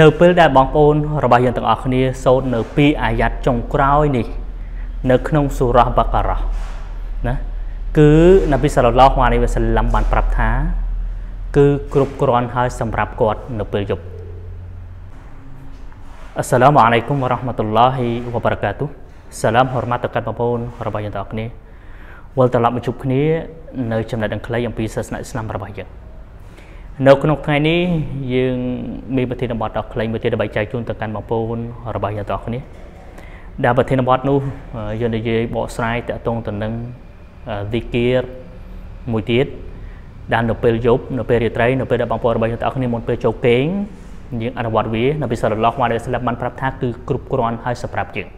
នៅពេលដែលបងប្អូនរបស់យើងទាំងអស់គ្នាសូត្រនៅពីអាយ៉ាត់ចុងក្រោយនេះ នៅក្នុងសូរ៉ាបាការ៉ាណាគឺនប៊ីសាឡឡោះអាឡៃវ៉ាសាឡាំបានប្រាប់ថា គឺគ្រប់គ្រាន់ហើយសម្រាប់គាត់ នៅពេលយប់អស្សឡាមអាឡៃគុំវ៉ារ៉ាហ្មាតុលឡាហ៊ីវ៉ាបារកាតុសាឡាមហរម៉ាតកាត់បងប្អូន របស់យើងទាំងអស់គ្នាវិលត្រឡប់មកជួបគ្នា នៅចំណុចអង្គខ្លីអំពីសាសនាអ៊ីស្លាមរបស់យើងនៅក្នុងថ្ងៃនេះយើងមានប្រធានបទដ៏ខ្លីមួយទៀតដើម្បីចែកជូនទៅកាន់បងប្អូនរបស់យើងទាំងអស់គ្នាដែលប្រធានបទនោះយើងនិយាយបកស្រាយតកតងទៅនឹងវិគិរមួយទៀតដែលនៅពេលយប់នៅពេលរាត្រីនៅពេលដែលបងប្អូនរបស់យើងទាំងអស់គ្នាមុនពេលចូលគេងយើងអនុវត្តវានៅពីសារឡោះមកដែលស្លាប់បានប្រាប់ថាគឺគ្រប់គ្រាន់ហើយសម្រាប់យើង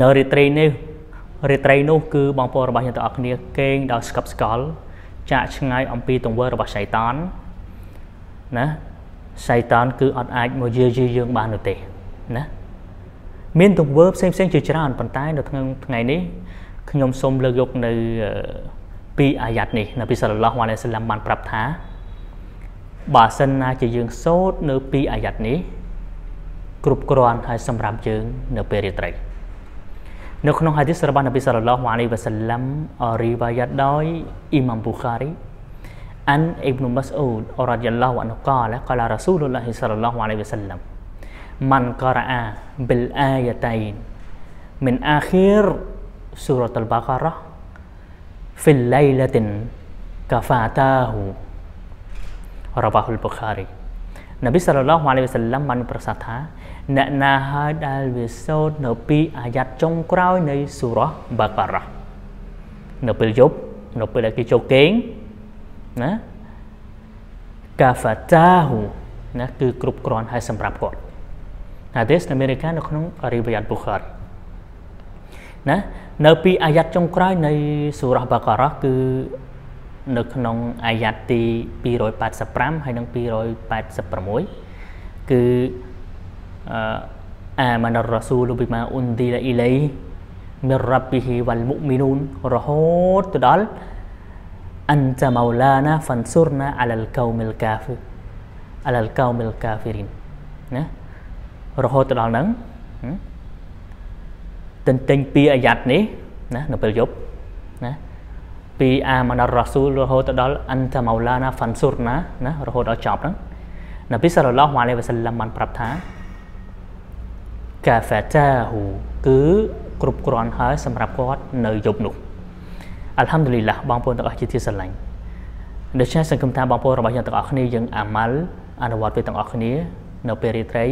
នៅរាត្រីនេះរាត្រីនោះគឺបងប្អូនរបស់យើងទាំងអស់គ្នាគេងដោយស្កប់ស្កល់ចាក់ឆ្ងាយអំពីទង្វើរបស់សៃតានណាសៃតានគឺអត់អាចមកយាយីយើងបាននោះទេណាមានទង្វើផ្សេងផ្សេងជាច្រើនប៉ុន្តែនៅក្នុងថ្ងៃនេះខ្ញុំសូមលើកយកនៅពីអាយ៉ាត់នេះនៅពីសាឡឡោះវ៉ាឡៃសាឡាំបានប្រាប់ថាបើសិនណាជាយើងសូត្រនៅពីអាយ៉ាត់នេះគ្រប់គ្រាន់ហើយសម្រាប់យើង នៅពេលរាត្រីនៅក្នុងហាឌីសរបស់នប៊ីសល្លឡោះអាឡៃវ៉ាសាឡាំរីវ៉ាយ៉ាដោយអ៊ីម៉ាំប៊ូខារី عن ابن مسعود رضي الله عنه قال قال رسول الله الله عليه وسلم من قرأ بالآيتين من آخر سورة البقرة في នប៊ីសលឡោះអាឡៃវសឡាំបានប្រសាសន៍ថាអ្នកណាហើយដែលវាសូត្រនៅពីអាយ៉ាត់ចុងក្រោយនៃសូរ៉ាបាការ៉ានៅពេលយប់នៅពេលដែលគេចូលគេងណាកាហ្វាតាហូណាគឺគ្រប់គ្រាន់ហើយសម្រាប់គាត់ហាឌីសអាមេរិកានៅក្នុងរីវយ៉ាត់ប៊ូខារីណានៅពីអាយ៉ាត់ចុងក្រោយនៃសូរ៉ាបាការ៉ាគឺនៅក្នុងអាយ៉ាត់ទី285ហើយនិង286គឺអាម៉ានរ៉ាស៊ូលប៊ីម៉ាអ៊ុនឌីឡាអ៊ីឡៃមីរ៉ាប់ប៊ីហ៊ីវ៉ាល់មុមីនូនរហូតទៅដល់អន្តម៉ូឡាណាហ្វាន់ស៊ូរណាអាឡាលកោមីលកាហ្វីអាឡាលកោមីលកាហ្វីរីនណារហូតទៅដល់ហ្នឹងទន្ទិញពីអាយ៉ាត់នេះណា នៅពេលយប់ណាពីអាម៉ានរ៉ាស៊ូលរហូតទៅដល់អិនតាម៉ូឡាណាហ្វាន់ស៊ូរណាណារហូតដល់ចប់ហ្នឹងនប៊ីសាឡឡោះអាឡៃវ៉ាសាឡាមបានប្រាប់ថាកាហ្វាតាហ៊ូគឺគ្រប់គ្រាន់ហើយសម្រាប់គាត់ នៅយប់នោះអัลហាំឌុលីឡាបងប្អូនទាំងអស់ជាទីស្រឡាញ់ដូច្នេះសង្គមថាបងប្អូនរបស់យើងទាំងអស់គ្នាយើងអាម៉ាល់អនុវត្តវាទាំងអស់គ្នា នៅពេលរាត្រី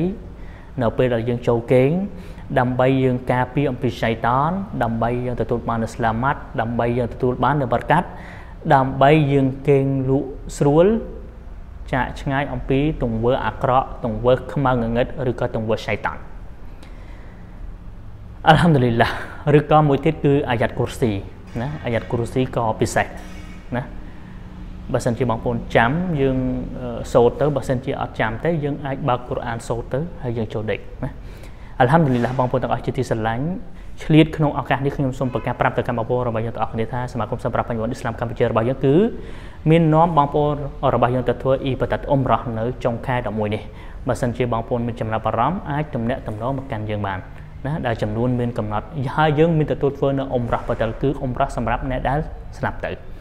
នៅពេលដែលយើងចូលគេងដើម្បីយើងការពារអំពីសៃតនដើម្បីយើងទទួលបាននូវស្លាម៉ាត់ដើម្បីយើងទទួលបាននូវបរកាត់ដើម្បីយើងគេងលក់ស្រួលចាក់ឆ្ងាយអំពីទង្វើអាក្រក់ទង្វើខ្មៅងងឹតឬក៏ទង្វើសៃតានអัลฮัมឌុលីឡាឬក៏មួយទៀតគឺអាយ៉ាត់គូរស៊ីណាអាយ៉ាត់គូរស៊ីក៏ពិសេសណាបើសិនជាបងប្អូនចាំយើងសូត្រទៅបើសិនជាអត់ចាំទេ យើងអាចបើកកូរ៉ានសូត្រទៅហើយយើងចូលដេកណាអัลហាំឌុលីឡាបងប្អូនទាំងអស់ជាទីស្រឡាញ់ឆ្លៀតក្នុងឱកាសនេះខ្ញុំសូមប្រកាសប្រាប់ទៅកម្មពលរបស់យើងទាំងអស់គ្នាថាសមាគមសម្រាប់បញ្ញវន្តអ៊ីស្លាមកម្ពុជារបស់យើងគឺមាននាំបងប្អូនរបស់យើងទៅធ្វើអ៊ីបតាតអ៊ុំរ៉ោះនៅចុងខែ11នេះបើសិនជាបងប្អូនមានចំណាប់អារម្មណ៍អាចទំនាក់ទំនងមកកាន់យើងបានណាដែលចំនួនមានកំណត់ហើយយើងមានទទួលធ្វើនៅអ៊ុំរ៉ោះបតលគឺអ៊ុំរ៉ោះសម្រាប់អ្នកដែលស្លាប់ទៅ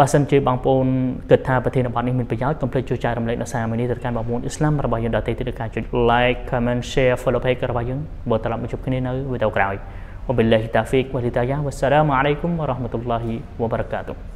បើសិនជាបងប្អូនគិតថាប្រធានបទនេះមានប្រយោជន៍កុំភ្លេចចែករំលែកដល់សារមួយនេះទៅកាន់បងប្អូនអ៊ីស្លាមរបស់យើងដទៃទៀតដោយការចុច like comment share follow page របស់យើងបើត្រឡប់មកជួបគ្នានៅវីដេអូក្រោយ وبالله التوفيق والهداية والسلام عليكم ورحمة الله وبركاته